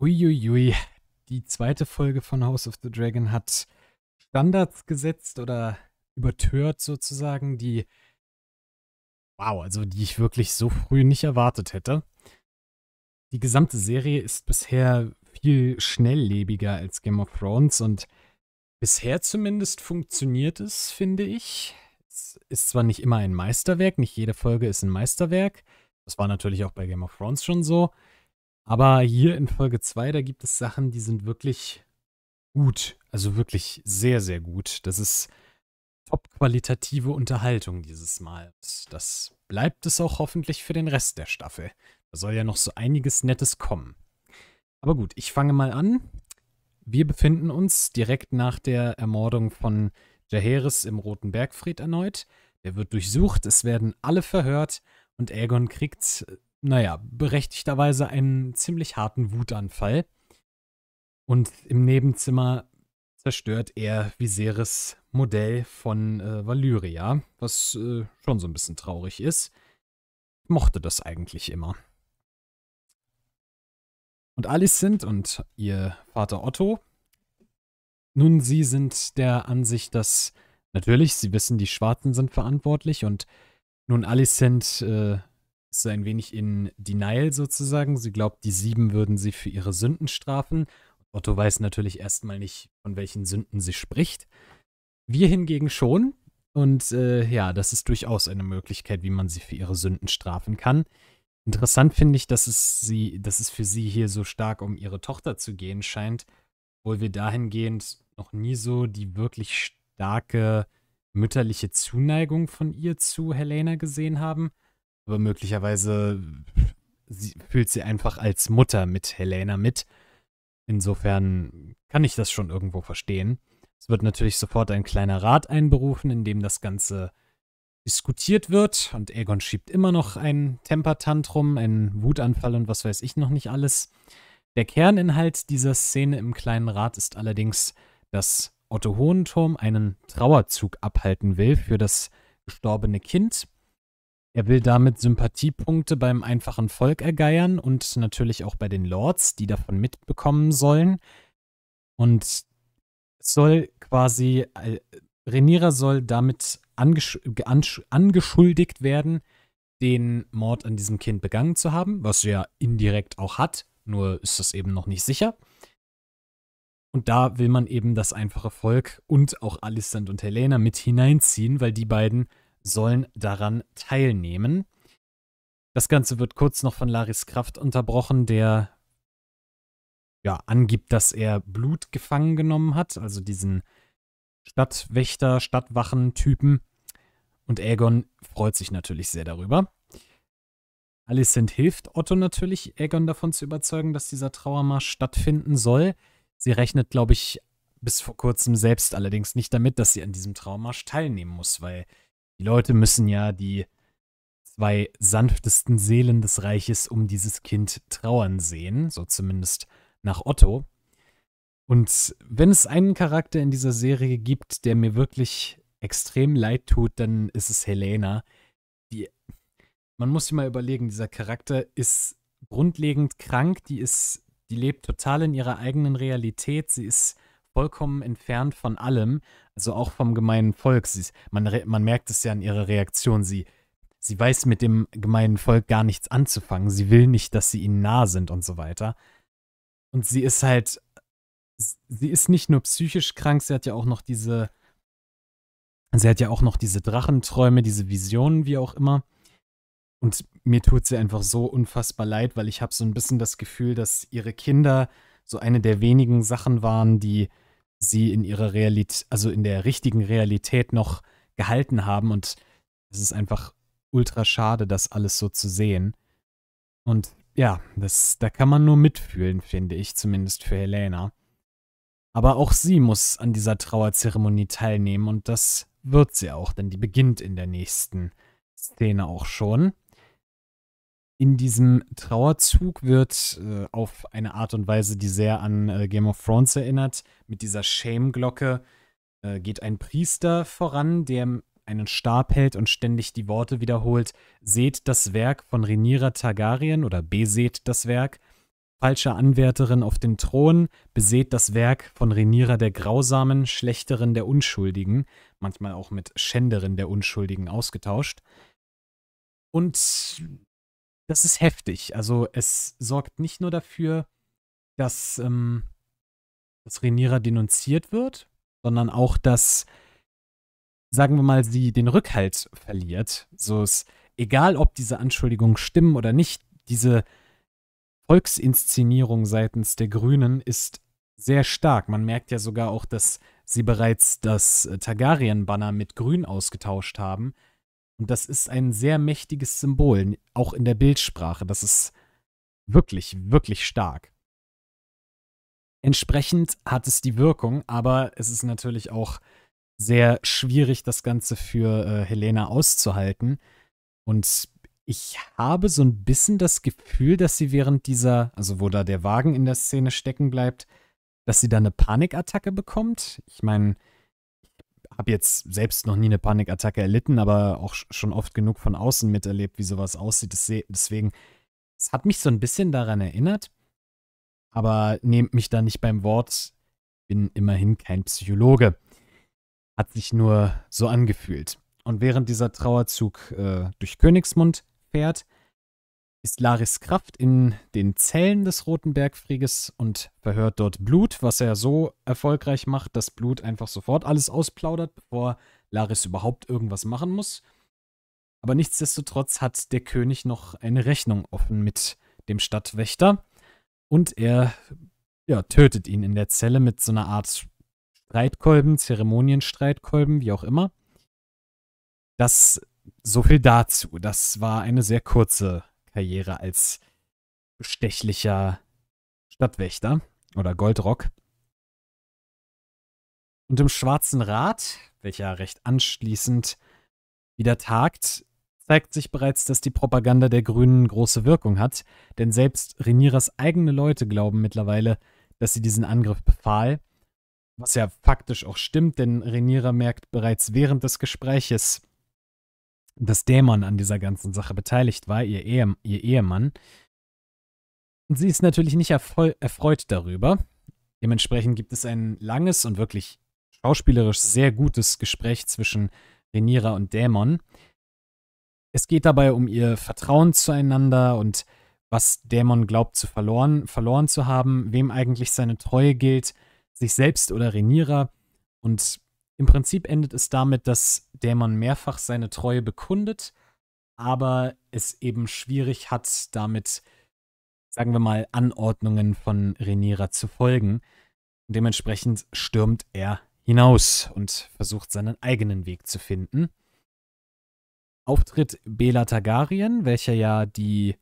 Uiuiui, die zweite Folge von House of the Dragon hat Standards gesetzt oder übertört sozusagen, die wow, also die ich wirklich so früh nicht erwartet hätte. Die gesamte Serie ist bisher viel schnelllebiger als Game of Thrones und bisher zumindest funktioniert es, finde ich. Es ist zwar nicht immer ein Meisterwerk, nicht jede Folge ist ein Meisterwerk. Das war natürlich auch bei Game of Thrones schon so. Aber hier in Folge 2, da gibt es Sachen, die sind wirklich gut. Also wirklich sehr, sehr gut. Das ist top-qualitative Unterhaltung dieses Mal. Das bleibt es auch hoffentlich für den Rest der Staffel. Da soll ja noch so einiges Nettes kommen. Aber gut, ich fange mal an. Wir befinden uns direkt nach der Ermordung von Jaheris im Roten Bergfried erneut. Er wird durchsucht, es werden alle verhört und Aegon kriegt naja, berechtigterweise einen ziemlich harten Wutanfall. Und im Nebenzimmer zerstört er Viserys Modell von äh, Valyria, was äh, schon so ein bisschen traurig ist. Ich mochte das eigentlich immer. Und Alicent und ihr Vater Otto, nun, sie sind der Ansicht, dass natürlich, sie wissen, die Schwarzen sind verantwortlich und nun Alicent äh, ist so ein wenig in Denial sozusagen. Sie glaubt, die sieben würden sie für ihre Sünden strafen. Otto weiß natürlich erstmal nicht, von welchen Sünden sie spricht. Wir hingegen schon. Und äh, ja, das ist durchaus eine Möglichkeit, wie man sie für ihre Sünden strafen kann. Interessant finde ich, dass es, sie, dass es für sie hier so stark um ihre Tochter zu gehen scheint, obwohl wir dahingehend noch nie so die wirklich starke mütterliche Zuneigung von ihr zu Helena gesehen haben aber möglicherweise sie, fühlt sie einfach als Mutter mit Helena mit. Insofern kann ich das schon irgendwo verstehen. Es wird natürlich sofort ein kleiner Rat einberufen, in dem das Ganze diskutiert wird und Egon schiebt immer noch ein Tempertantrum, einen Wutanfall und was weiß ich noch nicht alles. Der Kerninhalt dieser Szene im kleinen Rat ist allerdings, dass Otto Hohenturm einen Trauerzug abhalten will für das gestorbene Kind er will damit Sympathiepunkte beim einfachen Volk ergeiern und natürlich auch bei den Lords, die davon mitbekommen sollen. Und soll quasi, äh, Renira soll damit angesch angeschuldigt werden, den Mord an diesem Kind begangen zu haben, was er ja indirekt auch hat, nur ist das eben noch nicht sicher. Und da will man eben das einfache Volk und auch Alicent und Helena mit hineinziehen, weil die beiden sollen daran teilnehmen. Das Ganze wird kurz noch von Laris Kraft unterbrochen, der ja, angibt, dass er Blut gefangen genommen hat, also diesen Stadtwächter, Stadtwachen-Typen. Und Aegon freut sich natürlich sehr darüber. Alicent hilft Otto natürlich, Aegon davon zu überzeugen, dass dieser Trauermarsch stattfinden soll. Sie rechnet, glaube ich, bis vor kurzem selbst allerdings nicht damit, dass sie an diesem Trauermarsch teilnehmen muss, weil die Leute müssen ja die zwei sanftesten Seelen des Reiches um dieses Kind trauern sehen, so zumindest nach Otto. Und wenn es einen Charakter in dieser Serie gibt, der mir wirklich extrem leid tut, dann ist es Helena. Die, man muss sich mal überlegen, dieser Charakter ist grundlegend krank, die ist, die lebt total in ihrer eigenen Realität, sie ist vollkommen entfernt von allem, also auch vom gemeinen Volk. Sie, man, man merkt es ja an ihrer Reaktion. Sie, sie weiß mit dem gemeinen Volk gar nichts anzufangen. Sie will nicht, dass sie ihnen nah sind und so weiter. Und sie ist halt, sie ist nicht nur psychisch krank, sie hat ja auch noch diese, sie hat ja auch noch diese Drachenträume, diese Visionen, wie auch immer. Und mir tut sie einfach so unfassbar leid, weil ich habe so ein bisschen das Gefühl, dass ihre Kinder so eine der wenigen Sachen waren, die sie in ihrer Realität, also in der richtigen Realität noch gehalten haben. Und es ist einfach ultra schade, das alles so zu sehen. Und ja, das, da kann man nur mitfühlen, finde ich, zumindest für Helena. Aber auch sie muss an dieser Trauerzeremonie teilnehmen und das wird sie auch, denn die beginnt in der nächsten Szene auch schon in diesem Trauerzug wird äh, auf eine Art und Weise, die sehr an äh, Game of Thrones erinnert, mit dieser Shame-Glocke äh, geht ein Priester voran, der einen Stab hält und ständig die Worte wiederholt: Seht das Werk von Renira Targaryen oder beseht das Werk. Falsche Anwärterin auf den Thron, beseht das Werk von Renira der Grausamen, Schlechterin der Unschuldigen, manchmal auch mit Schänderin der Unschuldigen ausgetauscht. Und das ist heftig. Also es sorgt nicht nur dafür, dass, ähm, dass Renira denunziert wird, sondern auch, dass, sagen wir mal, sie den Rückhalt verliert. So ist egal, ob diese Anschuldigungen stimmen oder nicht, diese Volksinszenierung seitens der Grünen ist sehr stark. Man merkt ja sogar auch, dass sie bereits das äh, Targaryen-Banner mit Grün ausgetauscht haben. Und das ist ein sehr mächtiges Symbol, auch in der Bildsprache. Das ist wirklich, wirklich stark. Entsprechend hat es die Wirkung, aber es ist natürlich auch sehr schwierig, das Ganze für äh, Helena auszuhalten. Und ich habe so ein bisschen das Gefühl, dass sie während dieser, also wo da der Wagen in der Szene stecken bleibt, dass sie da eine Panikattacke bekommt. Ich meine, habe jetzt selbst noch nie eine Panikattacke erlitten, aber auch schon oft genug von außen miterlebt, wie sowas aussieht. Deswegen, es hat mich so ein bisschen daran erinnert, aber nehmt mich da nicht beim Wort. Bin immerhin kein Psychologe. Hat sich nur so angefühlt. Und während dieser Trauerzug äh, durch Königsmund fährt, ist Laris Kraft in den Zellen des Roten Bergfrieges und verhört dort Blut, was er so erfolgreich macht, dass Blut einfach sofort alles ausplaudert, bevor Laris überhaupt irgendwas machen muss. Aber nichtsdestotrotz hat der König noch eine Rechnung offen mit dem Stadtwächter und er ja, tötet ihn in der Zelle mit so einer Art Streitkolben, Zeremonienstreitkolben, wie auch immer. Das so viel dazu. Das war eine sehr kurze Karriere als bestechlicher Stadtwächter oder Goldrock. Und im Schwarzen Rat, welcher recht anschließend wieder tagt, zeigt sich bereits, dass die Propaganda der Grünen große Wirkung hat, denn selbst Renieras eigene Leute glauben mittlerweile, dass sie diesen Angriff befahl, was ja faktisch auch stimmt, denn Renira merkt bereits während des Gespräches, dass Dämon an dieser ganzen Sache beteiligt war, ihr, Ehe, ihr Ehemann. Sie ist natürlich nicht erfreut darüber. Dementsprechend gibt es ein langes und wirklich schauspielerisch sehr gutes Gespräch zwischen Renira und Dämon. Es geht dabei um ihr Vertrauen zueinander und was Dämon glaubt zu verloren, verloren zu haben, wem eigentlich seine Treue gilt, sich selbst oder Renira und im Prinzip endet es damit, dass Dämon mehrfach seine Treue bekundet, aber es eben schwierig hat, damit, sagen wir mal, Anordnungen von Renira zu folgen. Und dementsprechend stürmt er hinaus und versucht seinen eigenen Weg zu finden. Auftritt Bela Targaryen, welcher ja die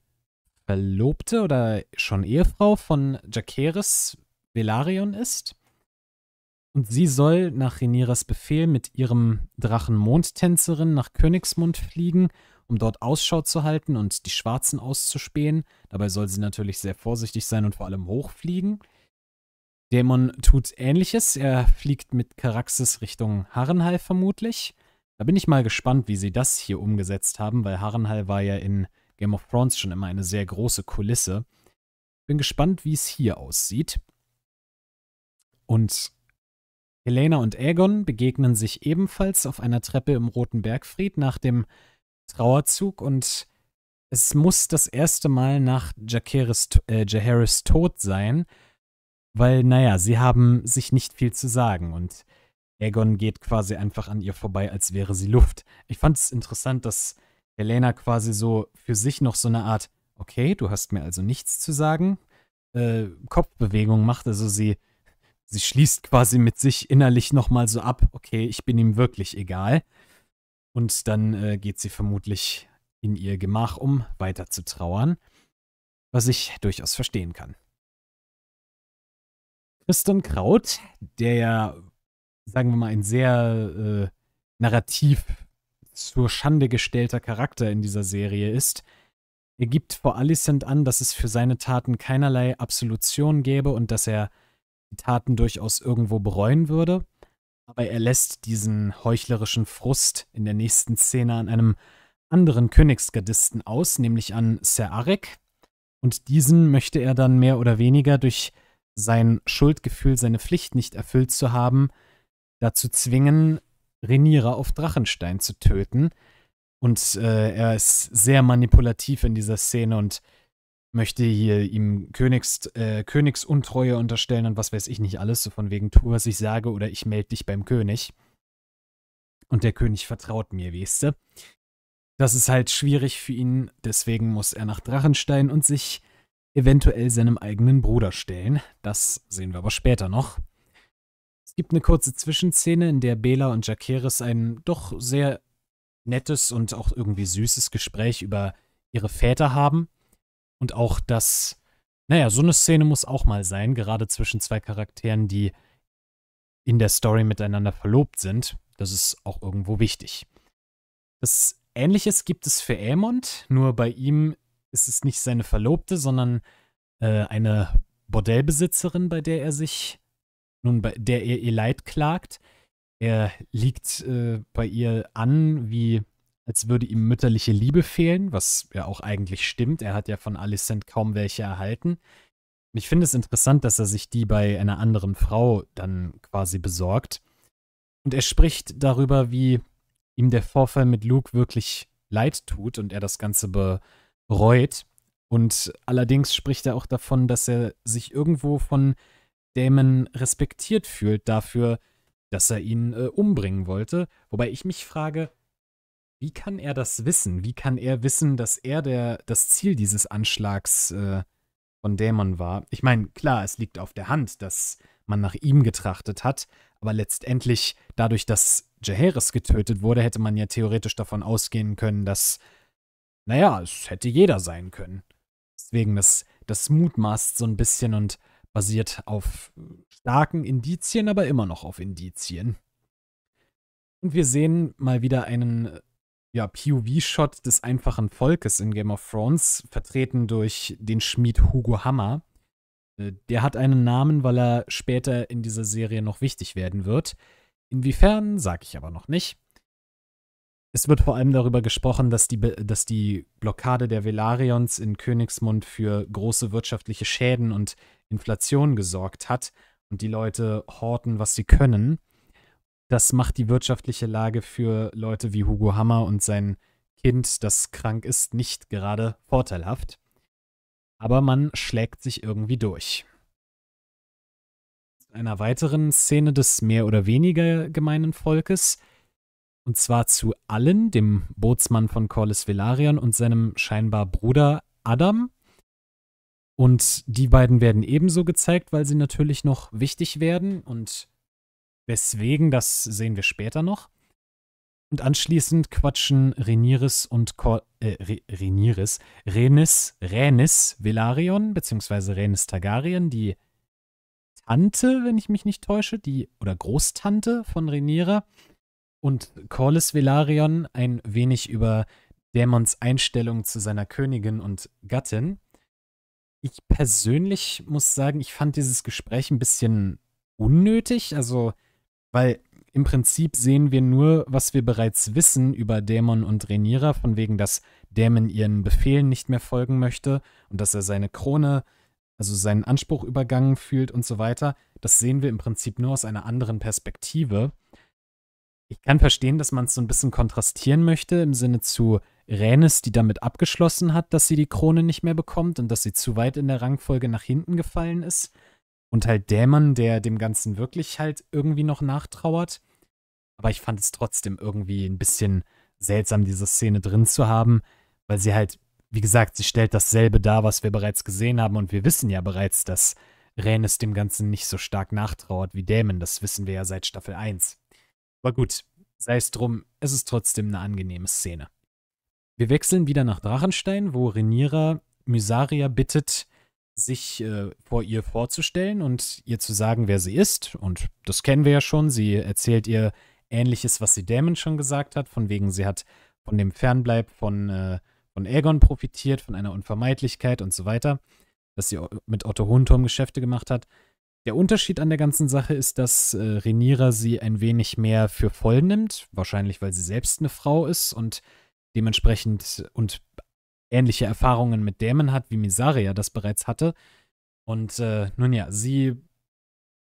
Verlobte oder schon Ehefrau von Jacaerys Velaryon ist. Und sie soll nach Rhaenyras Befehl mit ihrem Drachen Mondtänzerin nach Königsmund fliegen, um dort Ausschau zu halten und die Schwarzen auszuspähen. Dabei soll sie natürlich sehr vorsichtig sein und vor allem hochfliegen. Dämon tut ähnliches. Er fliegt mit Caraxes Richtung Harrenhall vermutlich. Da bin ich mal gespannt, wie sie das hier umgesetzt haben, weil Harrenhall war ja in Game of Thrones schon immer eine sehr große Kulisse. Bin gespannt, wie es hier aussieht. Und Helena und Aegon begegnen sich ebenfalls auf einer Treppe im Roten Bergfried nach dem Trauerzug und es muss das erste Mal nach Jacares, äh, Jaharis Tod sein, weil, naja, sie haben sich nicht viel zu sagen und Aegon geht quasi einfach an ihr vorbei, als wäre sie Luft. Ich fand es interessant, dass Helena quasi so für sich noch so eine Art, okay, du hast mir also nichts zu sagen, äh, Kopfbewegung macht, also sie sie schließt quasi mit sich innerlich nochmal so ab, okay, ich bin ihm wirklich egal. Und dann äh, geht sie vermutlich in ihr Gemach, um weiter zu trauern, was ich durchaus verstehen kann. Christian Kraut, der ja, sagen wir mal, ein sehr äh, narrativ zur Schande gestellter Charakter in dieser Serie ist, er gibt vor Alicent an, dass es für seine Taten keinerlei Absolution gäbe und dass er die Taten durchaus irgendwo bereuen würde, aber er lässt diesen heuchlerischen Frust in der nächsten Szene an einem anderen Königsgardisten aus, nämlich an Ser Arek, und diesen möchte er dann mehr oder weniger durch sein Schuldgefühl, seine Pflicht nicht erfüllt zu haben, dazu zwingen, Renira auf Drachenstein zu töten. Und äh, er ist sehr manipulativ in dieser Szene und möchte hier ihm Königs, äh, Königsuntreue unterstellen und was weiß ich nicht alles, so von wegen tu, was ich sage oder ich melde dich beim König. Und der König vertraut mir, weißt du? Das ist halt schwierig für ihn, deswegen muss er nach Drachenstein und sich eventuell seinem eigenen Bruder stellen. Das sehen wir aber später noch. Es gibt eine kurze Zwischenszene, in der Bela und Jaceres ein doch sehr nettes und auch irgendwie süßes Gespräch über ihre Väter haben. Und auch das, naja, so eine Szene muss auch mal sein, gerade zwischen zwei Charakteren, die in der Story miteinander verlobt sind. Das ist auch irgendwo wichtig. Das Ähnliches gibt es für Aemond, nur bei ihm ist es nicht seine Verlobte, sondern äh, eine Bordellbesitzerin, bei der er sich, nun, bei der er ihr Leid klagt. Er liegt äh, bei ihr an wie als würde ihm mütterliche Liebe fehlen, was ja auch eigentlich stimmt. Er hat ja von Alicent kaum welche erhalten. Und Ich finde es interessant, dass er sich die bei einer anderen Frau dann quasi besorgt. Und er spricht darüber, wie ihm der Vorfall mit Luke wirklich leid tut und er das Ganze bereut. Und allerdings spricht er auch davon, dass er sich irgendwo von Damon respektiert fühlt dafür, dass er ihn äh, umbringen wollte. Wobei ich mich frage, wie kann er das wissen? Wie kann er wissen, dass er der, das Ziel dieses Anschlags äh, von Dämon war? Ich meine, klar, es liegt auf der Hand, dass man nach ihm getrachtet hat, aber letztendlich, dadurch, dass Jaehaerys getötet wurde, hätte man ja theoretisch davon ausgehen können, dass, naja, es hätte jeder sein können. Deswegen, das, das mutmaßt so ein bisschen und basiert auf starken Indizien, aber immer noch auf Indizien. Und wir sehen mal wieder einen ja, POV-Shot des einfachen Volkes in Game of Thrones, vertreten durch den Schmied Hugo Hammer. Äh, der hat einen Namen, weil er später in dieser Serie noch wichtig werden wird. Inwiefern, sage ich aber noch nicht. Es wird vor allem darüber gesprochen, dass die, dass die Blockade der Velarions in Königsmund für große wirtschaftliche Schäden und Inflation gesorgt hat und die Leute horten, was sie können das macht die wirtschaftliche Lage für Leute wie Hugo Hammer und sein Kind, das krank ist, nicht gerade vorteilhaft. Aber man schlägt sich irgendwie durch. In einer weiteren Szene des mehr oder weniger gemeinen Volkes, und zwar zu Allen, dem Bootsmann von Corlys Velarion und seinem scheinbar Bruder Adam. Und die beiden werden ebenso gezeigt, weil sie natürlich noch wichtig werden und Weswegen, das sehen wir später noch. Und anschließend quatschen Rhaenyris und Cor äh, Rhaenyris, Renis, Renis Velarion, beziehungsweise Renis Targaryen, die Tante, wenn ich mich nicht täusche, die, oder Großtante von Renira, und Corlys Velarion ein wenig über Dämons Einstellung zu seiner Königin und Gattin. Ich persönlich muss sagen, ich fand dieses Gespräch ein bisschen unnötig, also weil im Prinzip sehen wir nur, was wir bereits wissen über Dämon und Rhaenyra, von wegen, dass Dämon ihren Befehlen nicht mehr folgen möchte und dass er seine Krone, also seinen Anspruch übergangen fühlt und so weiter. Das sehen wir im Prinzip nur aus einer anderen Perspektive. Ich kann verstehen, dass man es so ein bisschen kontrastieren möchte im Sinne zu Rhaenys, die damit abgeschlossen hat, dass sie die Krone nicht mehr bekommt und dass sie zu weit in der Rangfolge nach hinten gefallen ist und halt Dämon, der dem Ganzen wirklich halt irgendwie noch nachtrauert. Aber ich fand es trotzdem irgendwie ein bisschen seltsam, diese Szene drin zu haben, weil sie halt, wie gesagt, sie stellt dasselbe dar, was wir bereits gesehen haben und wir wissen ja bereits, dass Rhaenys dem Ganzen nicht so stark nachtrauert wie Dämon. Das wissen wir ja seit Staffel 1. Aber gut, sei es drum, es ist trotzdem eine angenehme Szene. Wir wechseln wieder nach Drachenstein, wo Renira Mysaria bittet, sich äh, vor ihr vorzustellen und ihr zu sagen, wer sie ist. Und das kennen wir ja schon. Sie erzählt ihr ähnliches, was sie Damon schon gesagt hat, von wegen sie hat von dem Fernbleib von, äh, von Aegon profitiert, von einer Unvermeidlichkeit und so weiter, dass sie mit Otto Hohenturm Geschäfte gemacht hat. Der Unterschied an der ganzen Sache ist, dass äh, Renira sie ein wenig mehr für voll nimmt, wahrscheinlich weil sie selbst eine Frau ist und dementsprechend und ähnliche Erfahrungen mit Dämonen hat, wie Misaria das bereits hatte. Und äh, nun ja, sie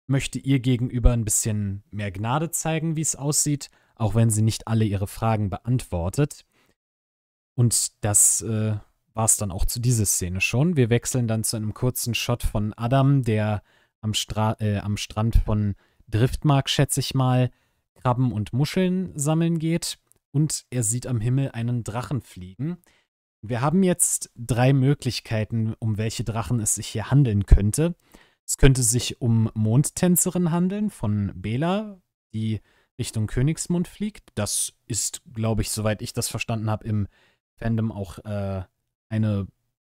möchte ihr gegenüber ein bisschen mehr Gnade zeigen, wie es aussieht, auch wenn sie nicht alle ihre Fragen beantwortet. Und das äh, war es dann auch zu dieser Szene schon. Wir wechseln dann zu einem kurzen Shot von Adam, der am, Stra äh, am Strand von Driftmark, schätze ich mal, Krabben und Muscheln sammeln geht. Und er sieht am Himmel einen Drachen fliegen. Wir haben jetzt drei Möglichkeiten, um welche Drachen es sich hier handeln könnte. Es könnte sich um Mondtänzerin handeln von Bela, die Richtung Königsmund fliegt. Das ist, glaube ich, soweit ich das verstanden habe, im Fandom auch äh, eine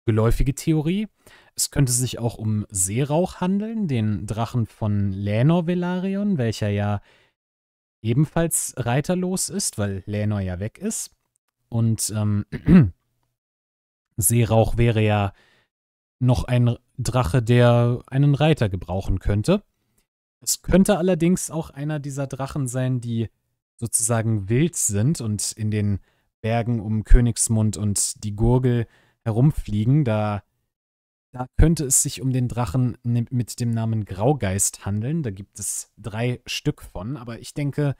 geläufige Theorie. Es könnte sich auch um Seerauch handeln, den Drachen von Lenor Velarion, welcher ja ebenfalls reiterlos ist, weil Lenor ja weg ist. Und ähm, Seerauch wäre ja noch ein Drache, der einen Reiter gebrauchen könnte. Es könnte allerdings auch einer dieser Drachen sein, die sozusagen wild sind und in den Bergen um Königsmund und die Gurgel herumfliegen. Da, da könnte es sich um den Drachen mit dem Namen Graugeist handeln. Da gibt es drei Stück von, aber ich denke,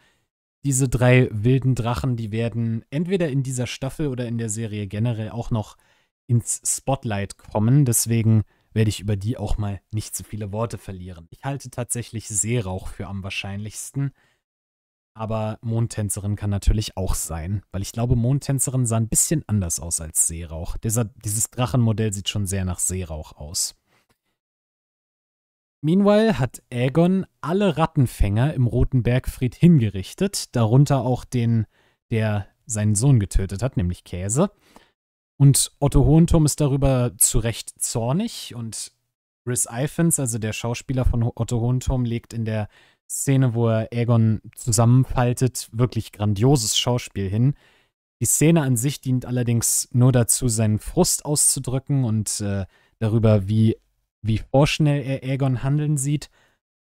diese drei wilden Drachen, die werden entweder in dieser Staffel oder in der Serie generell auch noch ins Spotlight kommen. Deswegen werde ich über die auch mal nicht zu viele Worte verlieren. Ich halte tatsächlich Seerauch für am wahrscheinlichsten. Aber Mondtänzerin kann natürlich auch sein, weil ich glaube, Mondtänzerin sah ein bisschen anders aus als Seerauch. Dieser, dieses Drachenmodell sieht schon sehr nach Seerauch aus. Meanwhile hat Aegon alle Rattenfänger im Roten Bergfried hingerichtet, darunter auch den, der seinen Sohn getötet hat, nämlich Käse. Und Otto Hohenturm ist darüber zu Recht zornig und Chris Ifans, also der Schauspieler von Otto Hohenturm, legt in der Szene, wo er Aegon zusammenfaltet, wirklich grandioses Schauspiel hin. Die Szene an sich dient allerdings nur dazu, seinen Frust auszudrücken und äh, darüber, wie, wie vorschnell er Aegon handeln sieht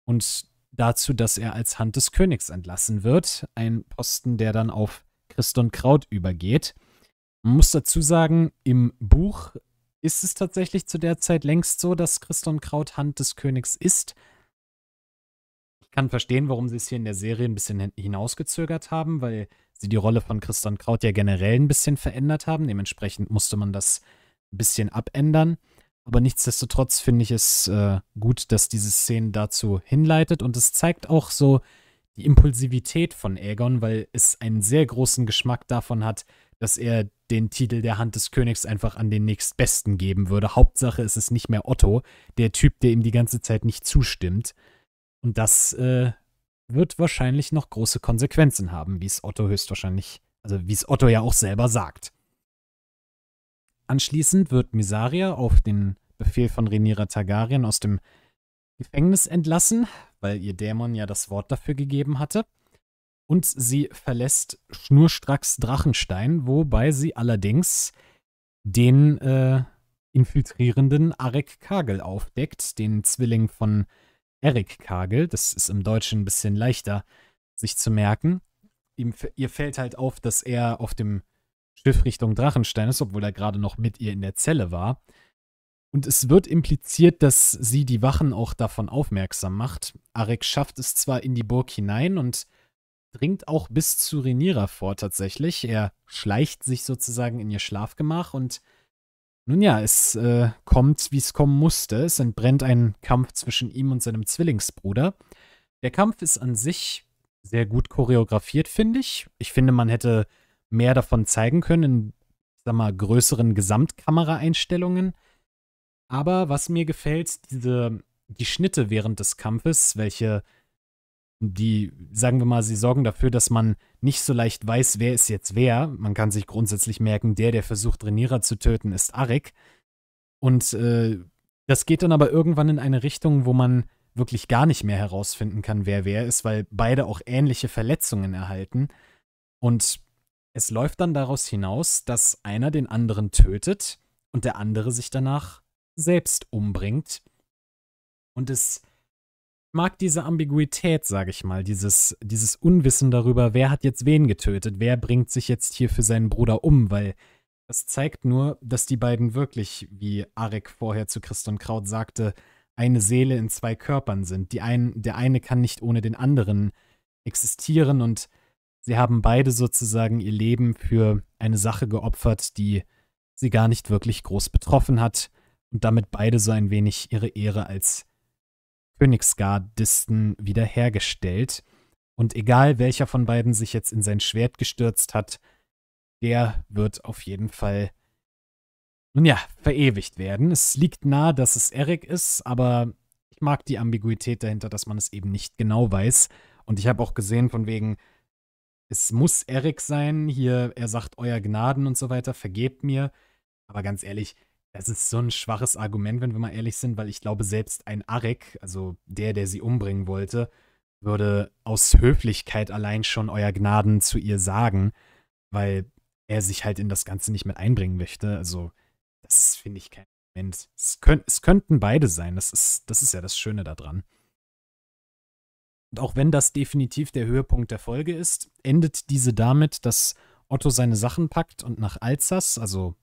und dazu, dass er als Hand des Königs entlassen wird. Ein Posten, der dann auf Christ und Kraut übergeht. Man muss dazu sagen, im Buch ist es tatsächlich zu der Zeit längst so, dass Christon Kraut Hand des Königs ist. Ich kann verstehen, warum sie es hier in der Serie ein bisschen hinausgezögert haben, weil sie die Rolle von Christon Kraut ja generell ein bisschen verändert haben. Dementsprechend musste man das ein bisschen abändern. Aber nichtsdestotrotz finde ich es äh, gut, dass diese Szene dazu hinleitet. Und es zeigt auch so die Impulsivität von Aegon, weil es einen sehr großen Geschmack davon hat, dass er den Titel der Hand des Königs einfach an den nächstbesten geben würde. Hauptsache es ist nicht mehr Otto, der Typ, der ihm die ganze Zeit nicht zustimmt. Und das äh, wird wahrscheinlich noch große Konsequenzen haben, wie es Otto höchstwahrscheinlich, also wie es Otto ja auch selber sagt. Anschließend wird Misaria auf den Befehl von Renira Targaryen aus dem Gefängnis entlassen, weil ihr Dämon ja das Wort dafür gegeben hatte und sie verlässt schnurstracks Drachenstein, wobei sie allerdings den äh, infiltrierenden Arek Kagel aufdeckt, den Zwilling von Erik Kagel. Das ist im Deutschen ein bisschen leichter sich zu merken. Ihm, ihr fällt halt auf, dass er auf dem Schiff Richtung Drachenstein ist, obwohl er gerade noch mit ihr in der Zelle war. Und es wird impliziert, dass sie die Wachen auch davon aufmerksam macht. Arek schafft es zwar in die Burg hinein und dringt auch bis zu Renira vor tatsächlich. Er schleicht sich sozusagen in ihr Schlafgemach und nun ja, es äh, kommt, wie es kommen musste. Es entbrennt ein Kampf zwischen ihm und seinem Zwillingsbruder. Der Kampf ist an sich sehr gut choreografiert, finde ich. Ich finde, man hätte mehr davon zeigen können in, sag mal, größeren Gesamtkameraeinstellungen. Aber was mir gefällt, diese, die Schnitte während des Kampfes, welche die, sagen wir mal, sie sorgen dafür, dass man nicht so leicht weiß, wer ist jetzt wer. Man kann sich grundsätzlich merken, der, der versucht, Renierer zu töten, ist Arik. Und äh, das geht dann aber irgendwann in eine Richtung, wo man wirklich gar nicht mehr herausfinden kann, wer wer ist, weil beide auch ähnliche Verletzungen erhalten. Und es läuft dann daraus hinaus, dass einer den anderen tötet und der andere sich danach selbst umbringt. Und es mag diese Ambiguität, sage ich mal, dieses, dieses Unwissen darüber, wer hat jetzt wen getötet, wer bringt sich jetzt hier für seinen Bruder um, weil das zeigt nur, dass die beiden wirklich, wie Arik vorher zu Christian Kraut sagte, eine Seele in zwei Körpern sind. Die einen, der eine kann nicht ohne den anderen existieren und sie haben beide sozusagen ihr Leben für eine Sache geopfert, die sie gar nicht wirklich groß betroffen hat und damit beide so ein wenig ihre Ehre als Königsgardisten wiederhergestellt. Und egal welcher von beiden sich jetzt in sein Schwert gestürzt hat, der wird auf jeden Fall, nun ja, verewigt werden. Es liegt nahe, dass es Eric ist, aber ich mag die Ambiguität dahinter, dass man es eben nicht genau weiß. Und ich habe auch gesehen, von wegen, es muss Eric sein, hier, er sagt euer Gnaden und so weiter, vergebt mir. Aber ganz ehrlich, das ist so ein schwaches Argument, wenn wir mal ehrlich sind, weil ich glaube, selbst ein Arek, also der, der sie umbringen wollte, würde aus Höflichkeit allein schon euer Gnaden zu ihr sagen, weil er sich halt in das Ganze nicht mit einbringen möchte. Also, das ist, finde ich, kein Argument. Es, könnt, es könnten beide sein. Das ist, das ist ja das Schöne daran. Und auch wenn das definitiv der Höhepunkt der Folge ist, endet diese damit, dass Otto seine Sachen packt und nach Alsace, also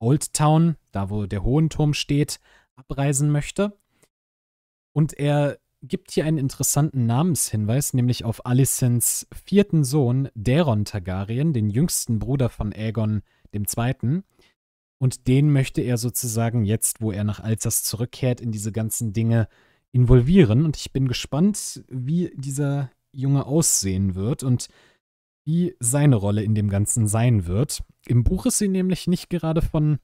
Old Town, da wo der Hohen Turm steht, abreisen möchte. Und er gibt hier einen interessanten Namenshinweis, nämlich auf Alicents vierten Sohn, Daron Targaryen, den jüngsten Bruder von Aegon II. Und den möchte er sozusagen jetzt, wo er nach Alsas zurückkehrt, in diese ganzen Dinge involvieren. Und ich bin gespannt, wie dieser Junge aussehen wird. Und wie seine Rolle in dem Ganzen sein wird. Im Buch ist sie nämlich nicht gerade von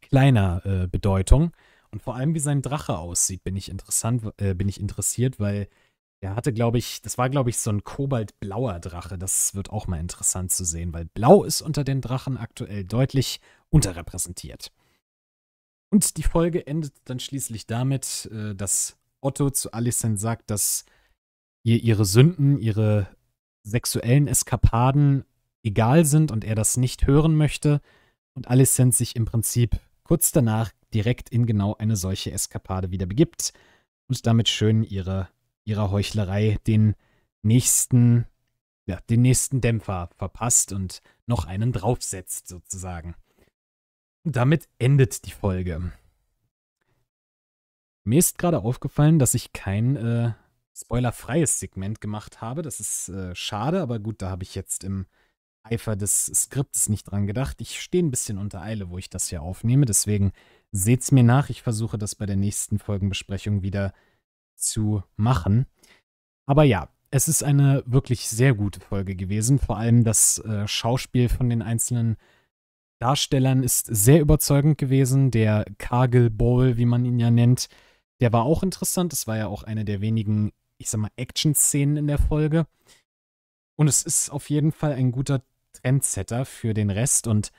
kleiner äh, Bedeutung. Und vor allem, wie sein Drache aussieht, bin ich interessant, äh, bin ich interessiert, weil er hatte, glaube ich, das war, glaube ich, so ein kobaltblauer Drache. Das wird auch mal interessant zu sehen, weil Blau ist unter den Drachen aktuell deutlich unterrepräsentiert. Und die Folge endet dann schließlich damit, äh, dass Otto zu Alicent sagt, dass ihr ihre Sünden, ihre sexuellen Eskapaden egal sind und er das nicht hören möchte und Alicent sich im Prinzip kurz danach direkt in genau eine solche Eskapade wieder begibt und damit schön ihre, ihrer Heuchlerei den nächsten, ja, den nächsten Dämpfer verpasst und noch einen draufsetzt sozusagen. Und damit endet die Folge. Mir ist gerade aufgefallen, dass ich kein äh, spoilerfreies Segment gemacht habe. Das ist äh, schade, aber gut, da habe ich jetzt im Eifer des Skriptes nicht dran gedacht. Ich stehe ein bisschen unter Eile, wo ich das hier aufnehme, deswegen seht es mir nach. Ich versuche das bei der nächsten Folgenbesprechung wieder zu machen. Aber ja, es ist eine wirklich sehr gute Folge gewesen. Vor allem das äh, Schauspiel von den einzelnen Darstellern ist sehr überzeugend gewesen. Der Kagel Bowl, wie man ihn ja nennt, der war auch interessant. Es war ja auch eine der wenigen ich sag mal, Action-Szenen in der Folge. Und es ist auf jeden Fall ein guter Trendsetter für den Rest. Und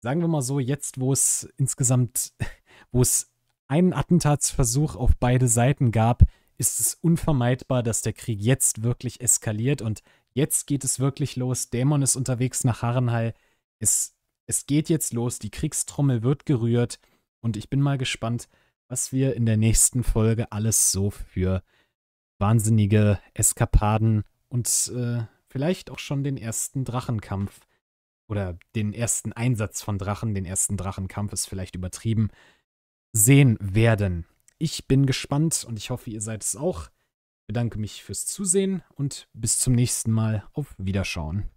sagen wir mal so, jetzt, wo es insgesamt, wo es einen Attentatsversuch auf beide Seiten gab, ist es unvermeidbar, dass der Krieg jetzt wirklich eskaliert und jetzt geht es wirklich los. Dämon ist unterwegs nach Harrenhall. Es, es geht jetzt los, die Kriegstrommel wird gerührt und ich bin mal gespannt, was wir in der nächsten Folge alles so für wahnsinnige Eskapaden und äh, vielleicht auch schon den ersten Drachenkampf. Oder den ersten Einsatz von Drachen, den ersten Drachenkampf ist vielleicht übertrieben, sehen werden. Ich bin gespannt und ich hoffe, ihr seid es auch. Ich bedanke mich fürs Zusehen und bis zum nächsten Mal. Auf Wiederschauen.